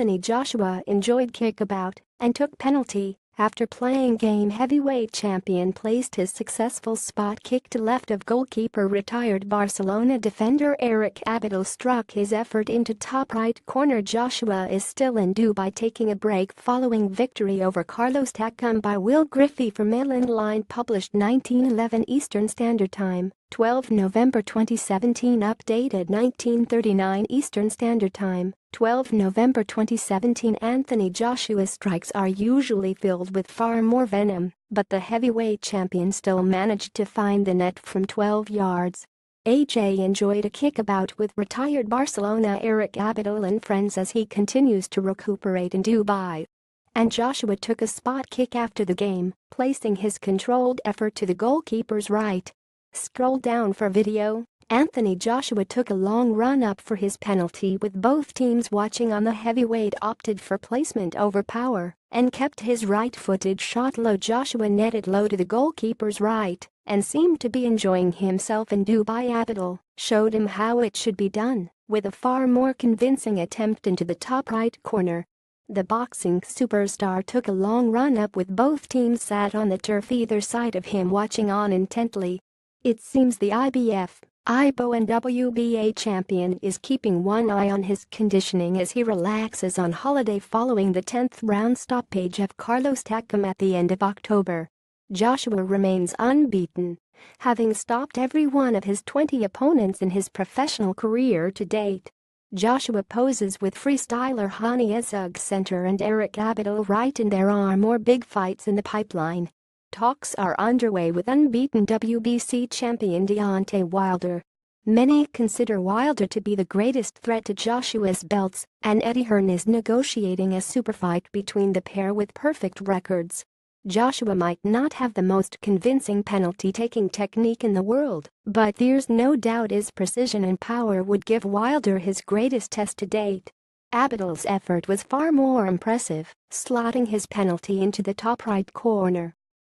Anthony Joshua enjoyed kickabout and took penalty after playing game heavyweight champion placed his successful spot kick to left of goalkeeper retired Barcelona defender Eric Abidal struck his effort into top right corner Joshua is still in Dubai by taking a break following victory over Carlos Takam by Will Griffey for Mail In Line published 1911 Eastern Standard Time. 12 November 2017 Updated 1939 Eastern Standard Time 12 November 2017 Anthony Joshua strikes are usually filled with far more venom, but the heavyweight champion still managed to find the net from 12 yards. AJ enjoyed a kickabout with retired Barcelona Eric Abidal and friends as he continues to recuperate in Dubai. And Joshua took a spot kick after the game, placing his controlled effort to the goalkeeper's right. Scroll down for video. Anthony Joshua took a long run up for his penalty with both teams watching on the heavyweight opted for placement over power and kept his right-footed shot low Joshua netted low to the goalkeeper's right and seemed to be enjoying himself and Dubai Abidal showed him how it should be done with a far more convincing attempt into the top right corner. The boxing superstar took a long run up with both teams sat on the turf either side of him watching on intently it seems the IBF, IBO and WBA champion is keeping one eye on his conditioning as he relaxes on holiday following the 10th round stoppage of Carlos Takam at the end of October. Joshua remains unbeaten, having stopped every one of his 20 opponents in his professional career to date. Joshua poses with freestyler Hani Ezug Center and Eric Abidal right and there are more big fights in the pipeline. Talks are underway with unbeaten WBC champion Deontay Wilder. Many consider Wilder to be the greatest threat to Joshua's belts, and Eddie Hearn is negotiating a superfight between the pair with perfect records. Joshua might not have the most convincing penalty-taking technique in the world, but there's no doubt his precision and power would give Wilder his greatest test to date. Abidal's effort was far more impressive, slotting his penalty into the top right corner.